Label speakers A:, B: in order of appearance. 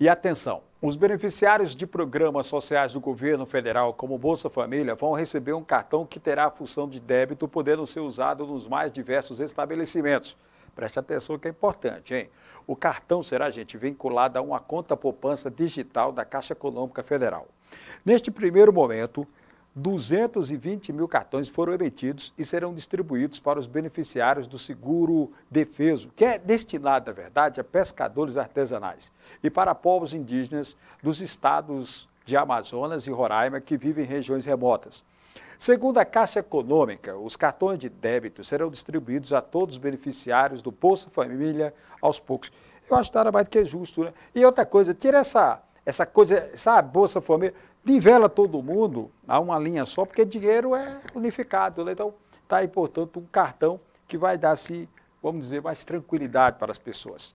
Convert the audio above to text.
A: E atenção, os beneficiários de programas sociais do governo federal, como Bolsa Família, vão receber um cartão que terá a função de débito, podendo ser usado nos mais diversos estabelecimentos. Preste atenção que é importante, hein? O cartão será, gente, vinculado a uma conta poupança digital da Caixa Econômica Federal. Neste primeiro momento, 220 mil cartões foram emitidos e serão distribuídos para os beneficiários do seguro defeso, que é destinado, na verdade, a pescadores artesanais e para povos indígenas dos estados de Amazonas e Roraima que vivem em regiões remotas. Segundo a Caixa Econômica, os cartões de débito serão distribuídos a todos os beneficiários do Bolsa Família aos poucos. Eu acho que nada mais do que justo, né? E outra coisa, tira essa, essa coisa, sabe, Bolsa Família, nivela todo mundo a uma linha só, porque dinheiro é unificado. Né? Então, está aí, portanto, um cartão que vai dar, se assim, vamos dizer, mais tranquilidade para as pessoas.